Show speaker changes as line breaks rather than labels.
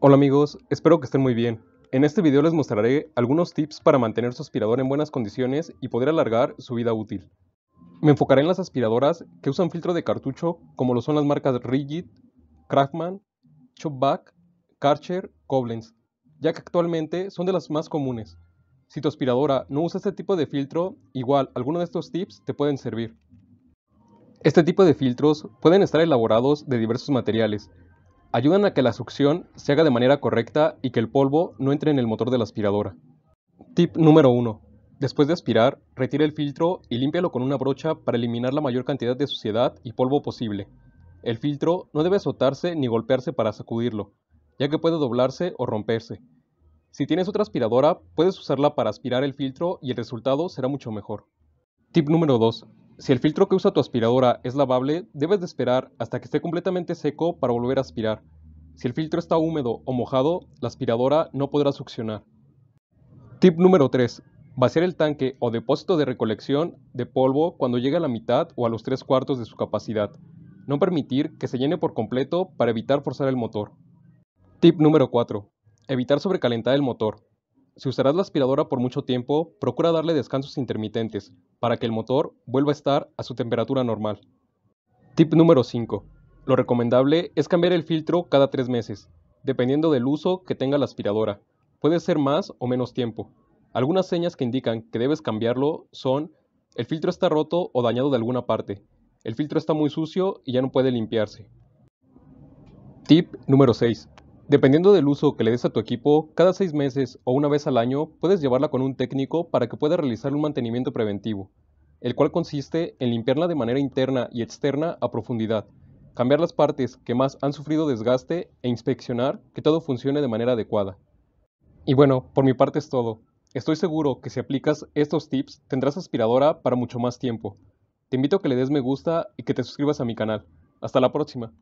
Hola amigos, espero que estén muy bien. En este video les mostraré algunos tips para mantener su aspirador en buenas condiciones y poder alargar su vida útil. Me enfocaré en las aspiradoras que usan filtro de cartucho como lo son las marcas Rigid, Craftman, Chopback, Karcher, Koblenz, ya que actualmente son de las más comunes. Si tu aspiradora no usa este tipo de filtro, igual alguno de estos tips te pueden servir. Este tipo de filtros pueden estar elaborados de diversos materiales, ayudan a que la succión se haga de manera correcta y que el polvo no entre en el motor de la aspiradora. Tip número 1. Después de aspirar, retire el filtro y límpialo con una brocha para eliminar la mayor cantidad de suciedad y polvo posible. El filtro no debe azotarse ni golpearse para sacudirlo, ya que puede doblarse o romperse. Si tienes otra aspiradora, puedes usarla para aspirar el filtro y el resultado será mucho mejor. Tip número 2. Si el filtro que usa tu aspiradora es lavable, debes de esperar hasta que esté completamente seco para volver a aspirar. Si el filtro está húmedo o mojado, la aspiradora no podrá succionar. Tip número 3. Vaciar el tanque o depósito de recolección de polvo cuando llegue a la mitad o a los tres cuartos de su capacidad. No permitir que se llene por completo para evitar forzar el motor. Tip número 4. Evitar sobrecalentar el motor. Si usarás la aspiradora por mucho tiempo, procura darle descansos intermitentes para que el motor vuelva a estar a su temperatura normal. Tip número 5. Lo recomendable es cambiar el filtro cada 3 meses, dependiendo del uso que tenga la aspiradora. Puede ser más o menos tiempo. Algunas señas que indican que debes cambiarlo son el filtro está roto o dañado de alguna parte, el filtro está muy sucio y ya no puede limpiarse. Tip número 6. Dependiendo del uso que le des a tu equipo, cada seis meses o una vez al año puedes llevarla con un técnico para que pueda realizar un mantenimiento preventivo, el cual consiste en limpiarla de manera interna y externa a profundidad, cambiar las partes que más han sufrido desgaste e inspeccionar que todo funcione de manera adecuada. Y bueno, por mi parte es todo. Estoy seguro que si aplicas estos tips tendrás aspiradora para mucho más tiempo. Te invito a que le des me gusta y que te suscribas a mi canal. Hasta la próxima.